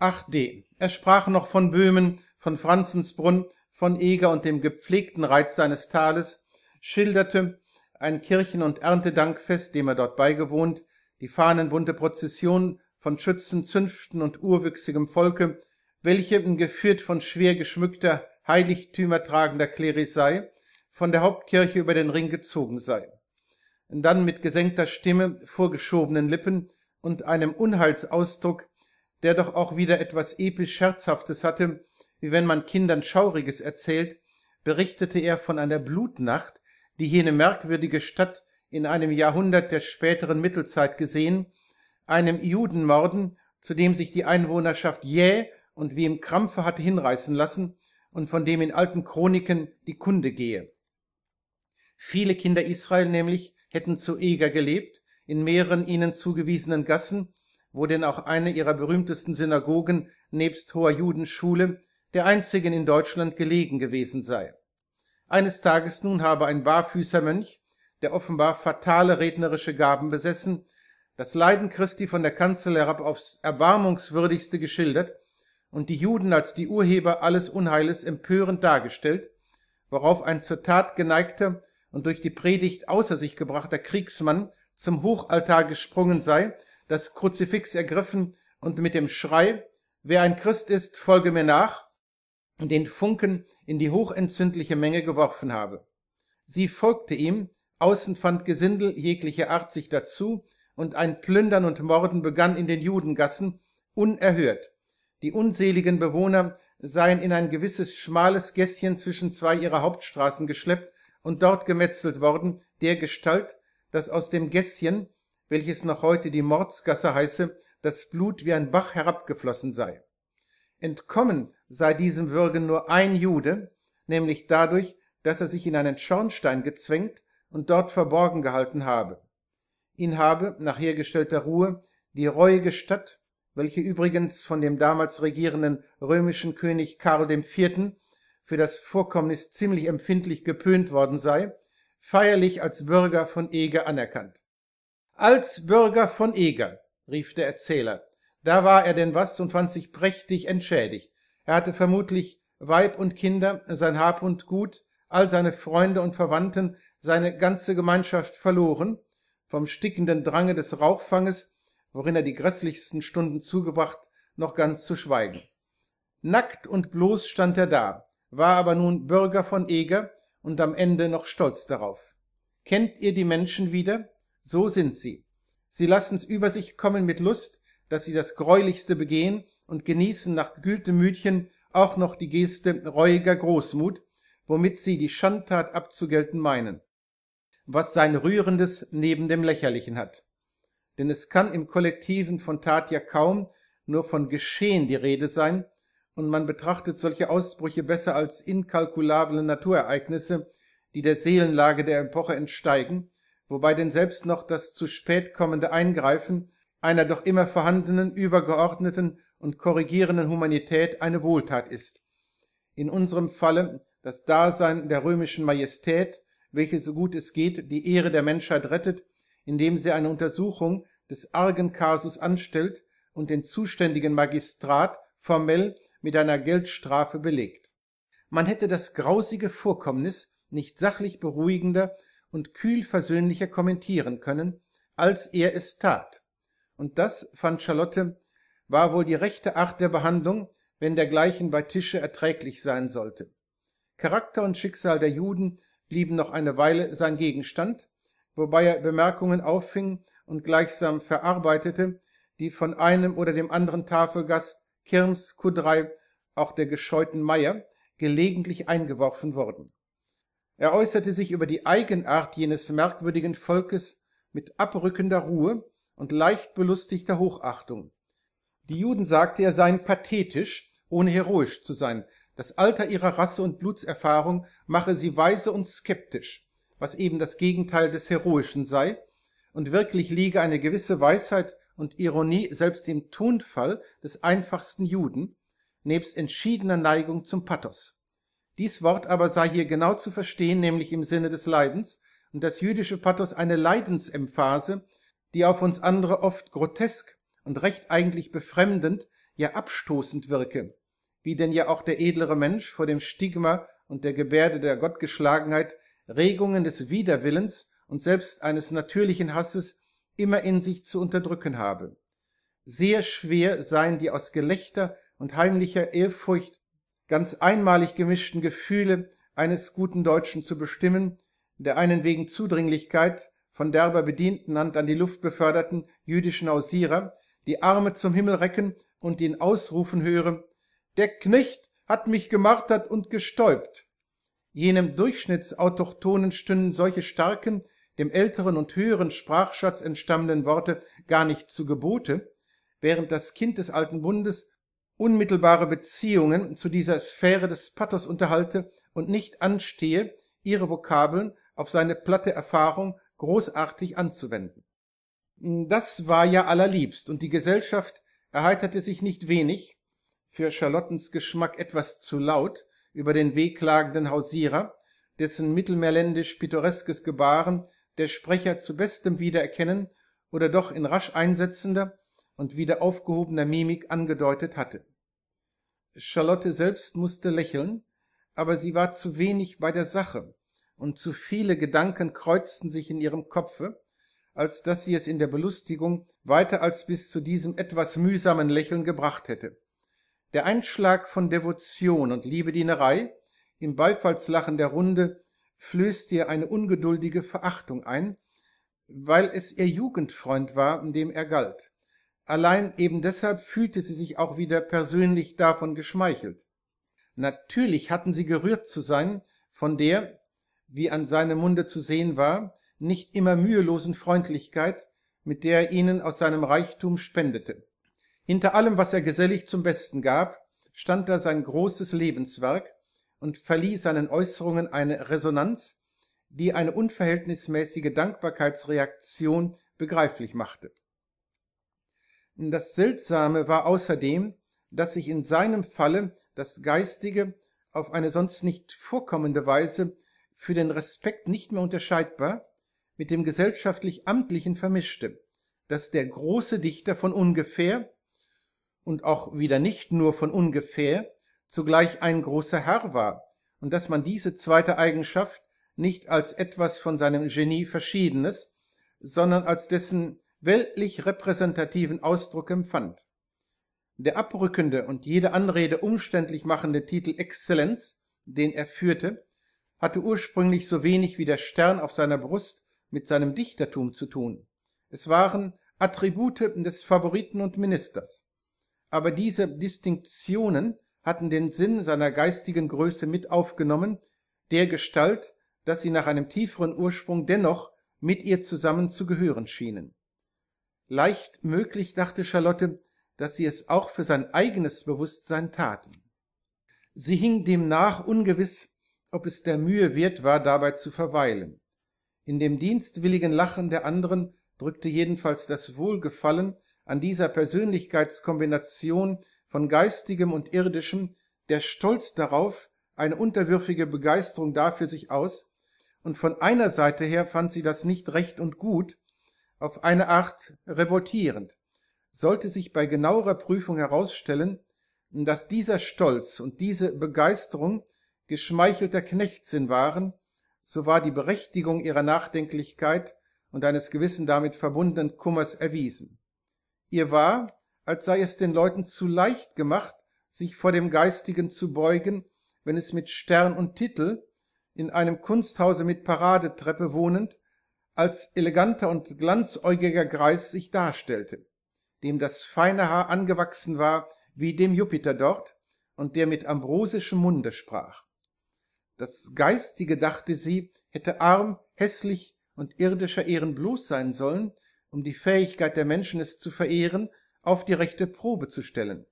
8d. Er sprach noch von Böhmen, von Franzensbrunn, von Eger und dem gepflegten Reiz seines Tales, schilderte ein Kirchen- und Erntedankfest, dem er dort beigewohnt, die fahnenbunte Prozession von Schützen, Zünften und urwüchsigem Volke, welche, geführt von schwer geschmückter, heiligtümertragender Klerisei, von der Hauptkirche über den Ring gezogen sei. Dann mit gesenkter Stimme, vorgeschobenen Lippen und einem Unheilsausdruck der doch auch wieder etwas episch Scherzhaftes hatte, wie wenn man Kindern Schauriges erzählt, berichtete er von einer Blutnacht, die jene merkwürdige Stadt in einem Jahrhundert der späteren Mittelzeit gesehen, einem Judenmorden, zu dem sich die Einwohnerschaft jäh und wie im Krampfe hatte hinreißen lassen und von dem in alten Chroniken die Kunde gehe. Viele Kinder Israel nämlich hätten zu Eger gelebt, in mehreren ihnen zugewiesenen Gassen, wo denn auch eine ihrer berühmtesten Synagogen nebst Hoher Judenschule der einzigen in Deutschland gelegen gewesen sei. Eines Tages nun habe ein Barfüßermönch, der offenbar fatale rednerische Gaben besessen, das Leiden Christi von der Kanzel herab aufs erbarmungswürdigste geschildert und die Juden als die Urheber alles Unheiles empörend dargestellt, worauf ein zur Tat geneigter und durch die Predigt außer sich gebrachter Kriegsmann zum Hochaltar gesprungen sei das Kruzifix ergriffen und mit dem Schrei Wer ein Christ ist, folge mir nach, den Funken in die hochentzündliche Menge geworfen habe. Sie folgte ihm, außen fand Gesindel jeglicher Art sich dazu, und ein Plündern und Morden begann in den Judengassen, unerhört. Die unseligen Bewohner seien in ein gewisses schmales Gässchen zwischen zwei ihrer Hauptstraßen geschleppt und dort gemetzelt worden, der Gestalt, dass aus dem Gässchen welches noch heute die Mordsgasse heiße, das Blut wie ein Bach herabgeflossen sei. Entkommen sei diesem Würgen nur ein Jude, nämlich dadurch, dass er sich in einen Schornstein gezwängt und dort verborgen gehalten habe. Ihn habe, nach hergestellter Ruhe, die reuige Stadt, welche übrigens von dem damals regierenden römischen König Karl IV. für das Vorkommnis ziemlich empfindlich gepönt worden sei, feierlich als Bürger von Ege anerkannt. Als Bürger von Eger, rief der Erzähler, da war er denn was und fand sich prächtig entschädigt. Er hatte vermutlich Weib und Kinder, sein Hab und Gut, all seine Freunde und Verwandten, seine ganze Gemeinschaft verloren, vom stickenden Drange des Rauchfanges, worin er die grässlichsten Stunden zugebracht, noch ganz zu schweigen. Nackt und bloß stand er da, war aber nun Bürger von Eger und am Ende noch stolz darauf. Kennt ihr die Menschen wieder? So sind sie. Sie lassen's über sich kommen mit Lust, dass sie das Gräulichste begehen und genießen nach gekühltem Mütchen auch noch die Geste reuiger Großmut, womit sie die Schandtat abzugelten meinen, was sein Rührendes neben dem Lächerlichen hat. Denn es kann im Kollektiven von Tat ja kaum nur von Geschehen die Rede sein, und man betrachtet solche Ausbrüche besser als inkalkulable Naturereignisse, die der Seelenlage der Epoche entsteigen wobei denn selbst noch das zu spät kommende Eingreifen einer doch immer vorhandenen, übergeordneten und korrigierenden Humanität eine Wohltat ist. In unserem Falle das Dasein der römischen Majestät, welche so gut es geht die Ehre der Menschheit rettet, indem sie eine Untersuchung des argen Kasus anstellt und den zuständigen Magistrat formell mit einer Geldstrafe belegt. Man hätte das grausige Vorkommnis nicht sachlich beruhigender und kühl versöhnlicher kommentieren können, als er es tat. Und das, fand Charlotte, war wohl die rechte Art der Behandlung, wenn dergleichen bei Tische erträglich sein sollte. Charakter und Schicksal der Juden blieben noch eine Weile sein Gegenstand, wobei er Bemerkungen auffing und gleichsam verarbeitete, die von einem oder dem anderen Tafelgast Kirms, Kudrei, auch der gescheuten Meier, gelegentlich eingeworfen wurden. Er äußerte sich über die Eigenart jenes merkwürdigen Volkes mit abrückender Ruhe und leicht belustigter Hochachtung. Die Juden sagte er, seien pathetisch, ohne heroisch zu sein. Das Alter ihrer Rasse und Blutserfahrung mache sie weise und skeptisch, was eben das Gegenteil des Heroischen sei, und wirklich liege eine gewisse Weisheit und Ironie selbst im Tonfall des einfachsten Juden, nebst entschiedener Neigung zum Pathos. Dies Wort aber sei hier genau zu verstehen, nämlich im Sinne des Leidens, und das jüdische Pathos eine Leidensemphase, die auf uns andere oft grotesk und recht eigentlich befremdend, ja abstoßend wirke, wie denn ja auch der edlere Mensch vor dem Stigma und der Gebärde der Gottgeschlagenheit Regungen des Widerwillens und selbst eines natürlichen Hasses immer in sich zu unterdrücken habe. Sehr schwer seien die aus Gelächter und heimlicher Ehrfurcht ganz einmalig gemischten Gefühle eines guten Deutschen zu bestimmen, der einen wegen Zudringlichkeit von derber Bedientenhand an die Luft beförderten jüdischen Hausierer die Arme zum Himmel recken und ihn ausrufen höre, der Knecht hat mich gemartert und gestäubt. Jenem Durchschnittsautochtonen stünden solche starken, dem älteren und höheren Sprachschatz entstammenden Worte gar nicht zu Gebote, während das Kind des alten Bundes unmittelbare Beziehungen zu dieser Sphäre des Pathos unterhalte und nicht anstehe, ihre Vokabeln auf seine platte Erfahrung großartig anzuwenden. Das war ja allerliebst, und die Gesellschaft erheiterte sich nicht wenig, für Charlottens Geschmack etwas zu laut, über den wehklagenden Hausierer, dessen mittelmeerländisch pittoreskes Gebaren der Sprecher zu bestem wiedererkennen oder doch in rasch einsetzender und wieder aufgehobener Mimik angedeutet hatte. Charlotte selbst musste lächeln, aber sie war zu wenig bei der Sache, und zu viele Gedanken kreuzten sich in ihrem Kopfe, als dass sie es in der Belustigung weiter als bis zu diesem etwas mühsamen Lächeln gebracht hätte. Der Einschlag von Devotion und Liebedienerei im Beifallslachen der Runde flößte ihr eine ungeduldige Verachtung ein, weil es ihr Jugendfreund war, dem er galt. Allein eben deshalb fühlte sie sich auch wieder persönlich davon geschmeichelt. Natürlich hatten sie gerührt zu sein von der, wie an seinem Munde zu sehen war, nicht immer mühelosen Freundlichkeit, mit der er ihnen aus seinem Reichtum spendete. Hinter allem, was er gesellig zum Besten gab, stand da sein großes Lebenswerk und verlieh seinen Äußerungen eine Resonanz, die eine unverhältnismäßige Dankbarkeitsreaktion begreiflich machte. Das Seltsame war außerdem, dass sich in seinem Falle das Geistige auf eine sonst nicht vorkommende Weise für den Respekt nicht mehr unterscheidbar mit dem gesellschaftlich-amtlichen vermischte, dass der große Dichter von ungefähr und auch wieder nicht nur von ungefähr zugleich ein großer Herr war und dass man diese zweite Eigenschaft nicht als etwas von seinem Genie Verschiedenes, sondern als dessen weltlich repräsentativen Ausdruck empfand. Der abrückende und jede Anrede umständlich machende Titel Exzellenz, den er führte, hatte ursprünglich so wenig wie der Stern auf seiner Brust mit seinem Dichtertum zu tun. Es waren Attribute des Favoriten und Ministers. Aber diese Distinktionen hatten den Sinn seiner geistigen Größe mit aufgenommen, der Gestalt, dass sie nach einem tieferen Ursprung dennoch mit ihr zusammen zu gehören schienen. Leicht möglich dachte Charlotte, dass sie es auch für sein eigenes Bewusstsein taten. Sie hing demnach ungewiss, ob es der Mühe wert war, dabei zu verweilen. In dem dienstwilligen Lachen der anderen drückte jedenfalls das Wohlgefallen an dieser Persönlichkeitskombination von geistigem und irdischem, der Stolz darauf, eine unterwürfige Begeisterung dafür sich aus, und von einer Seite her fand sie das nicht recht und gut, auf eine Art revoltierend, sollte sich bei genauerer Prüfung herausstellen, dass dieser Stolz und diese Begeisterung geschmeichelter Knechtsinn waren, so war die Berechtigung ihrer Nachdenklichkeit und eines gewissen damit verbundenen Kummers erwiesen. Ihr war, als sei es den Leuten zu leicht gemacht, sich vor dem Geistigen zu beugen, wenn es mit Stern und Titel, in einem Kunsthause mit Paradetreppe wohnend, als eleganter und glanzäugiger Greis sich darstellte, dem das feine Haar angewachsen war wie dem Jupiter dort und der mit ambrosischem Munde sprach. Das Geistige, dachte sie, hätte arm, hässlich und irdischer Ehren bloß sein sollen, um die Fähigkeit der Menschen, es zu verehren, auf die rechte Probe zu stellen.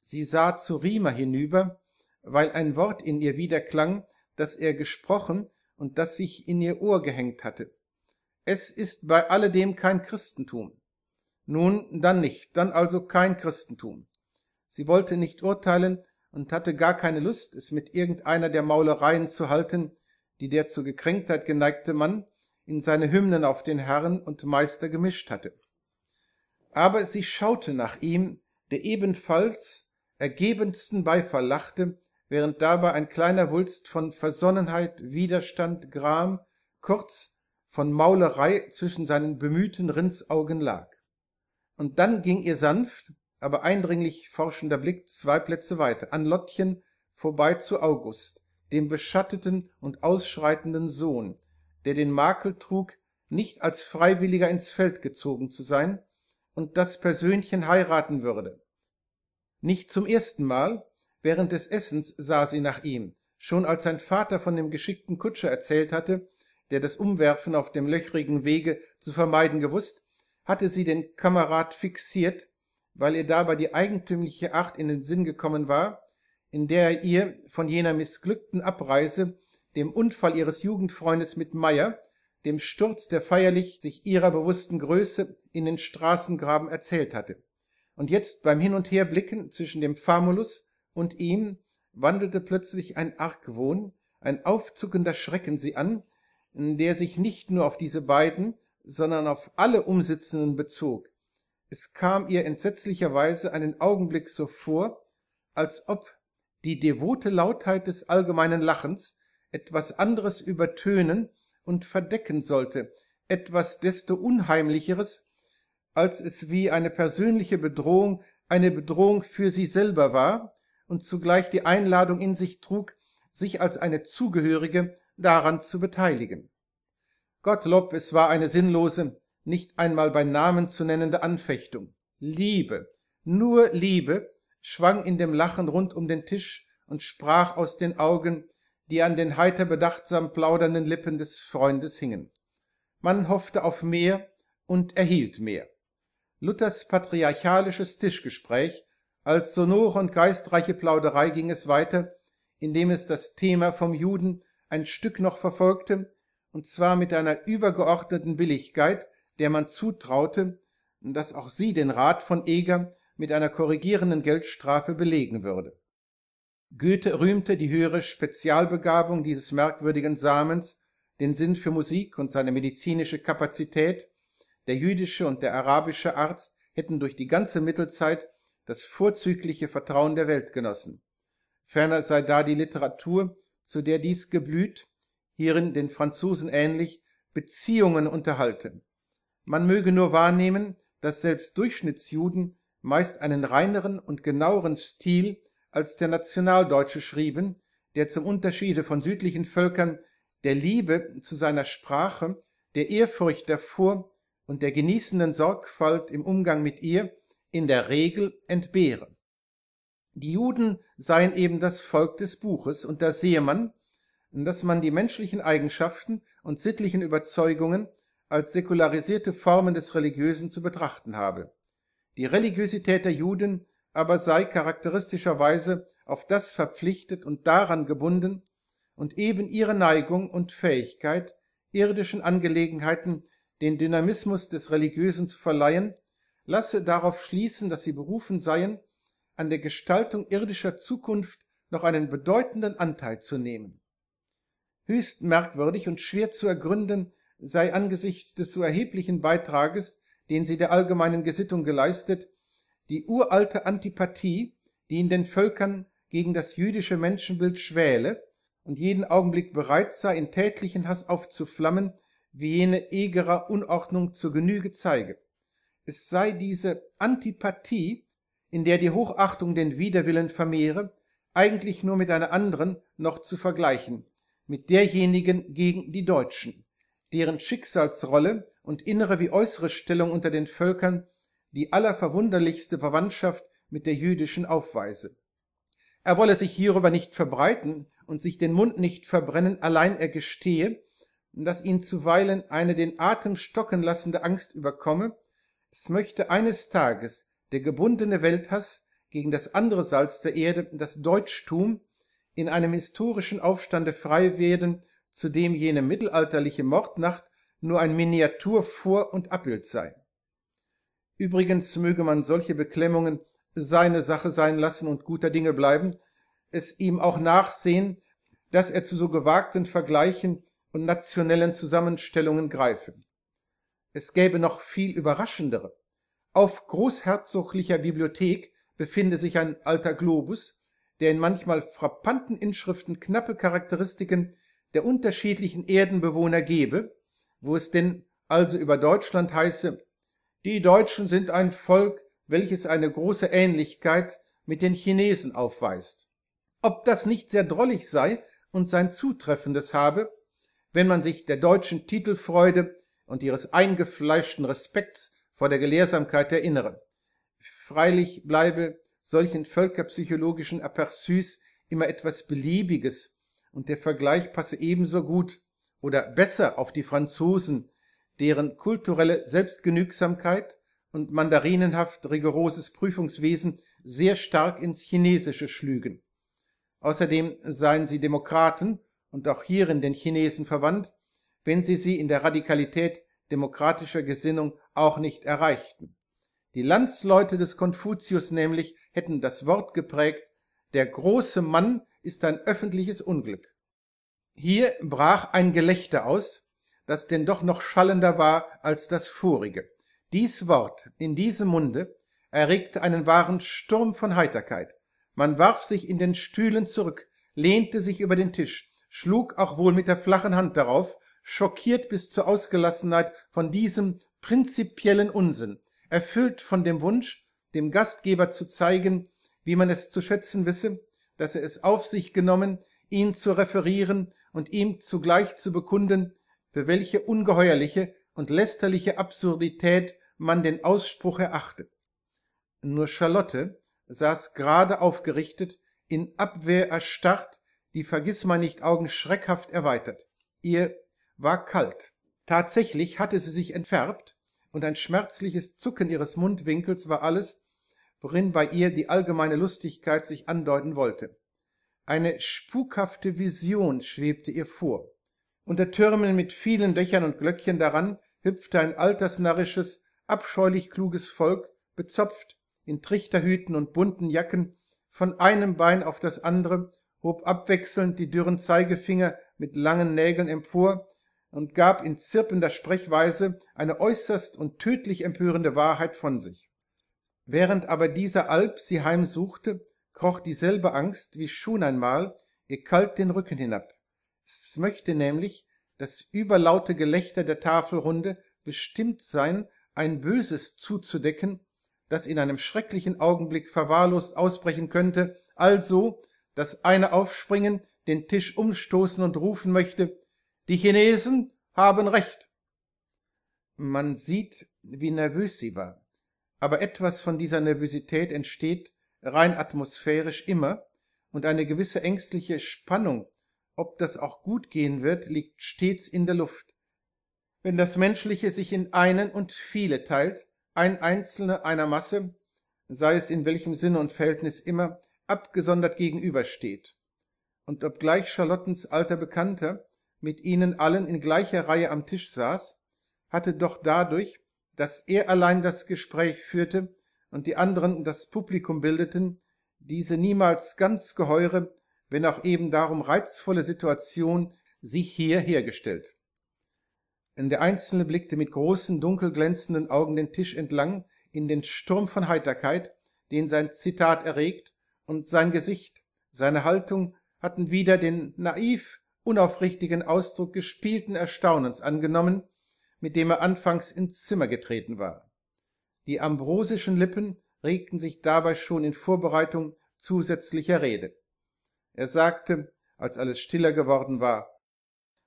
Sie sah zu Rima hinüber, weil ein Wort in ihr wiederklang, das er gesprochen, und das sich in ihr Ohr gehängt hatte. Es ist bei alledem kein Christentum. Nun, dann nicht, dann also kein Christentum. Sie wollte nicht urteilen und hatte gar keine Lust, es mit irgendeiner der Maulereien zu halten, die der zur Gekränktheit geneigte Mann in seine Hymnen auf den Herrn und Meister gemischt hatte. Aber sie schaute nach ihm, der ebenfalls ergebensten Beifall lachte während dabei ein kleiner Wulst von Versonnenheit, Widerstand, Gram, kurz von Maulerei zwischen seinen bemühten Rindsaugen lag. Und dann ging ihr sanft, aber eindringlich forschender Blick zwei Plätze weiter, an Lottchen vorbei zu August, dem beschatteten und ausschreitenden Sohn, der den Makel trug, nicht als Freiwilliger ins Feld gezogen zu sein und das Persönchen heiraten würde. Nicht zum ersten Mal, Während des Essens sah sie nach ihm. Schon als sein Vater von dem geschickten Kutscher erzählt hatte, der das Umwerfen auf dem löchrigen Wege zu vermeiden gewusst, hatte sie den Kamerad fixiert, weil ihr dabei die eigentümliche Acht in den Sinn gekommen war, in der er ihr von jener missglückten Abreise, dem Unfall ihres Jugendfreundes mit Meyer, dem Sturz, der feierlich sich ihrer bewussten Größe in den Straßengraben erzählt hatte. Und jetzt beim Hin- und Herblicken zwischen dem Famulus und ihm wandelte plötzlich ein Argwohn, ein aufzuckender Schrecken sie an, der sich nicht nur auf diese beiden, sondern auf alle Umsitzenden bezog. Es kam ihr entsetzlicherweise einen Augenblick so vor, als ob die devote Lautheit des allgemeinen Lachens etwas anderes übertönen und verdecken sollte, etwas desto unheimlicheres, als es wie eine persönliche Bedrohung eine Bedrohung für sie selber war, und zugleich die Einladung in sich trug, sich als eine Zugehörige daran zu beteiligen. Gottlob, es war eine sinnlose, nicht einmal bei Namen zu nennende Anfechtung. Liebe, nur Liebe, schwang in dem Lachen rund um den Tisch und sprach aus den Augen, die an den heiter bedachtsam plaudernden Lippen des Freundes hingen. Man hoffte auf mehr und erhielt mehr. Luthers patriarchalisches Tischgespräch als sonore und geistreiche Plauderei ging es weiter, indem es das Thema vom Juden ein Stück noch verfolgte, und zwar mit einer übergeordneten Billigkeit, der man zutraute, dass auch sie den Rat von Eger mit einer korrigierenden Geldstrafe belegen würde. Goethe rühmte die höhere Spezialbegabung dieses merkwürdigen Samens, den Sinn für Musik und seine medizinische Kapazität, der jüdische und der arabische Arzt hätten durch die ganze Mittelzeit das vorzügliche Vertrauen der Weltgenossen. Ferner sei da die Literatur, zu der dies geblüht, hierin den Franzosen ähnlich, Beziehungen unterhalten. Man möge nur wahrnehmen, dass selbst Durchschnittsjuden meist einen reineren und genaueren Stil als der Nationaldeutsche schrieben, der zum Unterschiede von südlichen Völkern der Liebe zu seiner Sprache, der Ehrfurcht davor und der genießenden Sorgfalt im Umgang mit ihr in der Regel entbehren. Die Juden seien eben das Volk des Buches, und da sehe man, dass man die menschlichen Eigenschaften und sittlichen Überzeugungen als säkularisierte Formen des Religiösen zu betrachten habe. Die Religiosität der Juden aber sei charakteristischerweise auf das verpflichtet und daran gebunden und eben ihre Neigung und Fähigkeit, irdischen Angelegenheiten den Dynamismus des Religiösen zu verleihen lasse darauf schließen, dass sie berufen seien, an der Gestaltung irdischer Zukunft noch einen bedeutenden Anteil zu nehmen. Höchst merkwürdig und schwer zu ergründen sei angesichts des so erheblichen Beitrages, den sie der allgemeinen Gesittung geleistet, die uralte Antipathie, die in den Völkern gegen das jüdische Menschenbild schwäle und jeden Augenblick bereit sei, in tätlichen Hass aufzuflammen, wie jene Egerer Unordnung zur Genüge zeige es sei diese Antipathie, in der die Hochachtung den Widerwillen vermehre, eigentlich nur mit einer anderen noch zu vergleichen, mit derjenigen gegen die Deutschen, deren Schicksalsrolle und innere wie äußere Stellung unter den Völkern die allerverwunderlichste Verwandtschaft mit der jüdischen aufweise. Er wolle sich hierüber nicht verbreiten und sich den Mund nicht verbrennen, allein er gestehe, dass ihn zuweilen eine den Atem stocken lassende Angst überkomme, es möchte eines Tages der gebundene Welthass gegen das andere Salz der Erde, das Deutschtum, in einem historischen Aufstande frei werden, zu dem jene mittelalterliche Mordnacht nur ein Miniaturvor- und Abbild sei. Übrigens möge man solche Beklemmungen seine Sache sein lassen und guter Dinge bleiben, es ihm auch nachsehen, dass er zu so gewagten Vergleichen und nationellen Zusammenstellungen greife es gäbe noch viel überraschendere. Auf großherzoglicher Bibliothek befinde sich ein alter Globus, der in manchmal frappanten Inschriften knappe Charakteristiken der unterschiedlichen Erdenbewohner gebe, wo es denn also über Deutschland heiße, die Deutschen sind ein Volk, welches eine große Ähnlichkeit mit den Chinesen aufweist. Ob das nicht sehr drollig sei und sein Zutreffendes habe, wenn man sich der deutschen Titelfreude und ihres eingefleischten Respekts vor der Gelehrsamkeit der Inneren. Freilich bleibe solchen völkerpsychologischen Aperçus immer etwas Beliebiges, und der Vergleich passe ebenso gut oder besser auf die Franzosen, deren kulturelle Selbstgenügsamkeit und mandarinenhaft rigoroses Prüfungswesen sehr stark ins Chinesische schlügen. Außerdem seien sie Demokraten und auch hierin den Chinesen verwandt, wenn sie sie in der Radikalität demokratischer Gesinnung auch nicht erreichten. Die Landsleute des Konfuzius nämlich hätten das Wort geprägt, der große Mann ist ein öffentliches Unglück. Hier brach ein Gelächter aus, das denn doch noch schallender war als das vorige. Dies Wort in diesem Munde erregte einen wahren Sturm von Heiterkeit. Man warf sich in den Stühlen zurück, lehnte sich über den Tisch, schlug auch wohl mit der flachen Hand darauf, schockiert bis zur Ausgelassenheit von diesem prinzipiellen Unsinn, erfüllt von dem Wunsch, dem Gastgeber zu zeigen, wie man es zu schätzen wisse, dass er es auf sich genommen, ihn zu referieren und ihm zugleich zu bekunden, für welche ungeheuerliche und lästerliche Absurdität man den Ausspruch erachte. Nur Charlotte saß gerade aufgerichtet, in Abwehr erstarrt, die Vergissmeinnicht-Augen schreckhaft erweitert. Ihr war kalt. Tatsächlich hatte sie sich entfärbt, und ein schmerzliches Zucken ihres Mundwinkels war alles, worin bei ihr die allgemeine Lustigkeit sich andeuten wollte. Eine spukhafte Vision schwebte ihr vor. Unter Türmen mit vielen Löchern und Glöckchen daran hüpfte ein altersnarrisches, abscheulich kluges Volk, bezopft, in Trichterhüten und bunten Jacken, von einem Bein auf das andere, hob abwechselnd die dürren Zeigefinger mit langen Nägeln empor und gab in zirpender Sprechweise eine äußerst und tödlich empörende Wahrheit von sich. Während aber dieser Alp sie heimsuchte, kroch dieselbe Angst wie schon einmal ihr kalt den Rücken hinab. Es möchte nämlich das überlaute Gelächter der Tafelrunde bestimmt sein, ein Böses zuzudecken, das in einem schrecklichen Augenblick verwahrlost ausbrechen könnte, also, dass einer aufspringen, den Tisch umstoßen und rufen möchte, die Chinesen haben recht. Man sieht, wie nervös sie war. Aber etwas von dieser Nervosität entsteht rein atmosphärisch immer, und eine gewisse ängstliche Spannung, ob das auch gut gehen wird, liegt stets in der Luft. Wenn das Menschliche sich in einen und viele teilt, ein Einzelne einer Masse, sei es in welchem Sinne und Verhältnis immer, abgesondert gegenübersteht. Und obgleich Charlottens alter Bekannter, mit ihnen allen in gleicher Reihe am Tisch saß, hatte doch dadurch, dass er allein das Gespräch führte und die anderen das Publikum bildeten, diese niemals ganz geheure, wenn auch eben darum reizvolle Situation sich hier hergestellt. In der Einzelne blickte mit großen, dunkel glänzenden Augen den Tisch entlang in den Sturm von Heiterkeit, den sein Zitat erregt, und sein Gesicht, seine Haltung hatten wieder den naiv unaufrichtigen Ausdruck gespielten Erstaunens angenommen, mit dem er anfangs ins Zimmer getreten war. Die ambrosischen Lippen regten sich dabei schon in Vorbereitung zusätzlicher Rede. Er sagte, als alles stiller geworden war,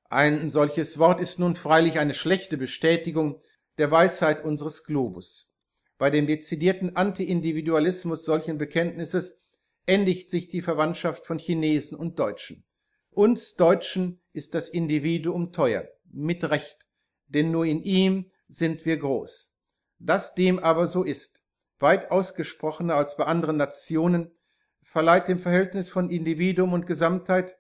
ein solches Wort ist nun freilich eine schlechte Bestätigung der Weisheit unseres Globus. Bei dem dezidierten Anti-Individualismus solchen Bekenntnisses endigt sich die Verwandtschaft von Chinesen und Deutschen. Uns Deutschen ist das Individuum teuer, mit Recht, denn nur in ihm sind wir groß. Dass dem aber so ist, weit ausgesprochener als bei anderen Nationen, verleiht dem Verhältnis von Individuum und Gesamtheit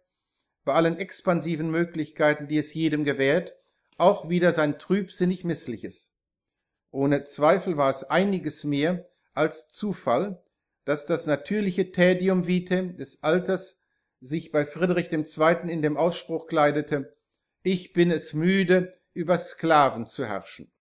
bei allen expansiven Möglichkeiten, die es jedem gewährt, auch wieder sein trübsinnig Missliches. Ohne Zweifel war es einiges mehr als Zufall, dass das natürliche Tedium vitae des Alters sich bei Friedrich II. in dem Ausspruch kleidete Ich bin es müde, über Sklaven zu herrschen.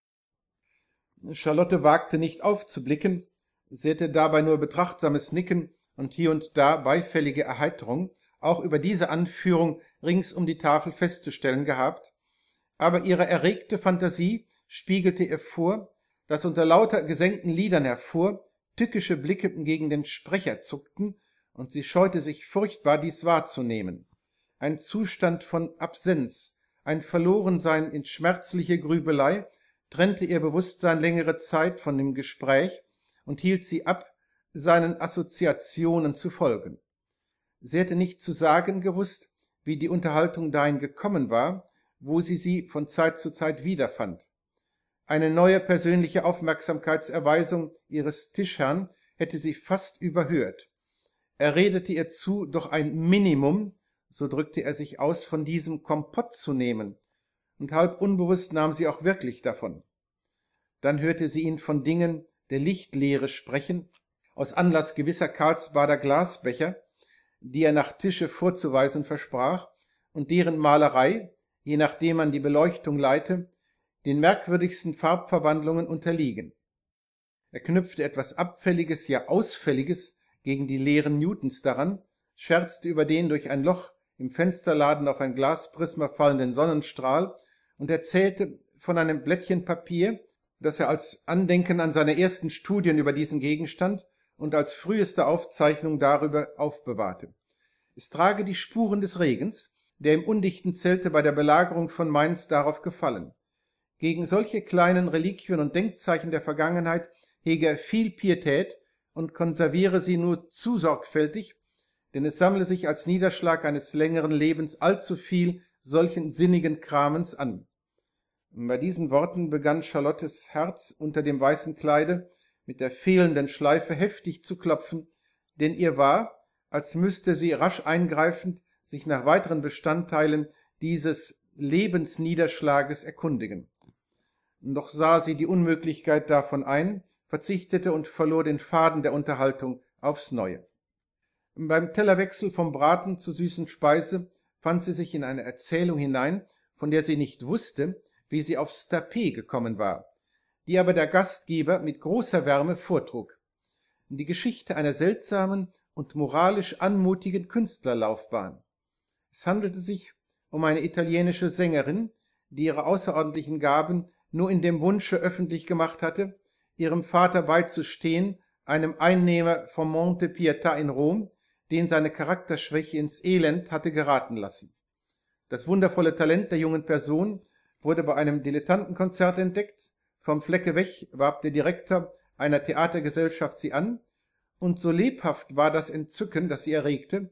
Charlotte wagte nicht aufzublicken, sie hatte dabei nur betrachtsames Nicken und hier und da beifällige Erheiterung auch über diese Anführung rings um die Tafel festzustellen gehabt, aber ihre erregte Fantasie spiegelte ihr vor, dass unter lauter gesenkten Liedern hervor tückische Blicke gegen den Sprecher zuckten und sie scheute sich furchtbar, dies wahrzunehmen. Ein Zustand von Absenz, ein Verlorensein in schmerzliche Grübelei trennte ihr Bewusstsein längere Zeit von dem Gespräch und hielt sie ab, seinen Assoziationen zu folgen. Sie hätte nicht zu sagen gewusst, wie die Unterhaltung dahin gekommen war, wo sie sie von Zeit zu Zeit wiederfand. Eine neue persönliche Aufmerksamkeitserweisung ihres Tischherrn hätte sie fast überhört. Er redete ihr zu, doch ein Minimum, so drückte er sich aus, von diesem Kompott zu nehmen, und halb unbewusst nahm sie auch wirklich davon. Dann hörte sie ihn von Dingen der Lichtlehre sprechen, aus Anlass gewisser Karlsbader Glasbecher, die er nach Tische vorzuweisen versprach, und deren Malerei, je nachdem man die Beleuchtung leite, den merkwürdigsten Farbverwandlungen unterliegen. Er knüpfte etwas Abfälliges, ja Ausfälliges gegen die Lehren Newtons daran, scherzte über den durch ein Loch im Fensterladen auf ein Glasprisma fallenden Sonnenstrahl und erzählte von einem Blättchen Papier, das er als Andenken an seine ersten Studien über diesen Gegenstand und als früheste Aufzeichnung darüber aufbewahrte. Es trage die Spuren des Regens, der im undichten Zelte bei der Belagerung von Mainz darauf gefallen. Gegen solche kleinen Reliquien und Denkzeichen der Vergangenheit hege er viel Pietät und konserviere sie nur zu sorgfältig, denn es sammle sich als Niederschlag eines längeren Lebens allzu viel solchen sinnigen Kramens an. Bei diesen Worten begann Charlottes Herz unter dem weißen Kleide mit der fehlenden Schleife heftig zu klopfen, denn ihr war, als müsste sie rasch eingreifend sich nach weiteren Bestandteilen dieses Lebensniederschlages erkundigen. Doch sah sie die Unmöglichkeit davon ein verzichtete und verlor den Faden der Unterhaltung aufs Neue. Beim Tellerwechsel vom Braten zur süßen Speise fand sie sich in eine Erzählung hinein, von der sie nicht wusste, wie sie aufs Tapet gekommen war, die aber der Gastgeber mit großer Wärme vortrug. Die Geschichte einer seltsamen und moralisch anmutigen Künstlerlaufbahn. Es handelte sich um eine italienische Sängerin, die ihre außerordentlichen Gaben nur in dem Wunsche öffentlich gemacht hatte, ihrem Vater beizustehen, einem Einnehmer vom Monte Pietà in Rom, den seine Charakterschwäche ins Elend hatte geraten lassen. Das wundervolle Talent der jungen Person wurde bei einem Dilettantenkonzert entdeckt, vom Flecke weg warb der Direktor einer Theatergesellschaft sie an, und so lebhaft war das Entzücken, das sie erregte,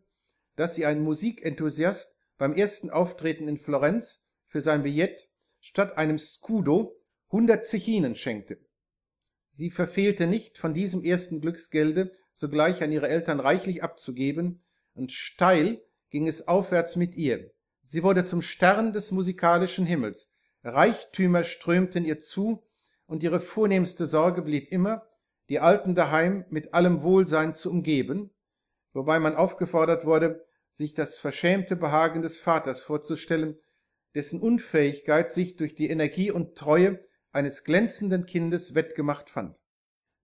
dass sie ein Musikenthusiast beim ersten Auftreten in Florenz für sein Billett statt einem Scudo hundert Zechinen schenkte. Sie verfehlte nicht, von diesem ersten Glücksgelde sogleich an ihre Eltern reichlich abzugeben, und steil ging es aufwärts mit ihr. Sie wurde zum Stern des musikalischen Himmels, Reichtümer strömten ihr zu, und ihre vornehmste Sorge blieb immer, die Alten daheim mit allem Wohlsein zu umgeben, wobei man aufgefordert wurde, sich das verschämte Behagen des Vaters vorzustellen, dessen Unfähigkeit sich durch die Energie und Treue eines glänzenden Kindes wettgemacht fand.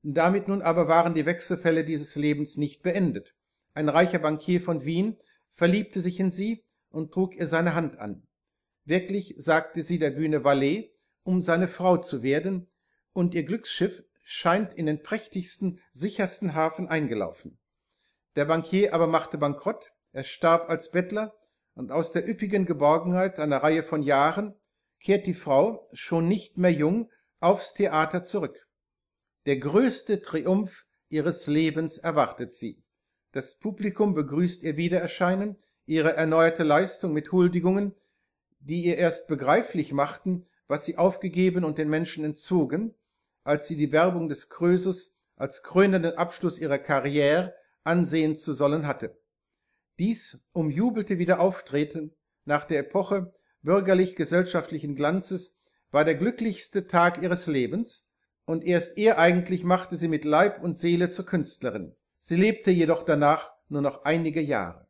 Damit nun aber waren die Wechselfälle dieses Lebens nicht beendet. Ein reicher Bankier von Wien verliebte sich in sie und trug ihr seine Hand an. Wirklich sagte sie der Bühne Valet, um seine Frau zu werden, und ihr Glücksschiff scheint in den prächtigsten, sichersten Hafen eingelaufen. Der Bankier aber machte Bankrott, er starb als Bettler, und aus der üppigen Geborgenheit einer Reihe von Jahren kehrt die Frau, schon nicht mehr jung, aufs Theater zurück. Der größte Triumph ihres Lebens erwartet sie. Das Publikum begrüßt ihr Wiedererscheinen, ihre erneuerte Leistung mit Huldigungen, die ihr erst begreiflich machten, was sie aufgegeben und den Menschen entzogen, als sie die Werbung des Krösus als krönenden Abschluss ihrer Karriere ansehen zu sollen hatte. Dies umjubelte Wiederauftreten nach der Epoche bürgerlich-gesellschaftlichen Glanzes war der glücklichste Tag ihres Lebens, und erst er eigentlich machte sie mit Leib und Seele zur Künstlerin. Sie lebte jedoch danach nur noch einige Jahre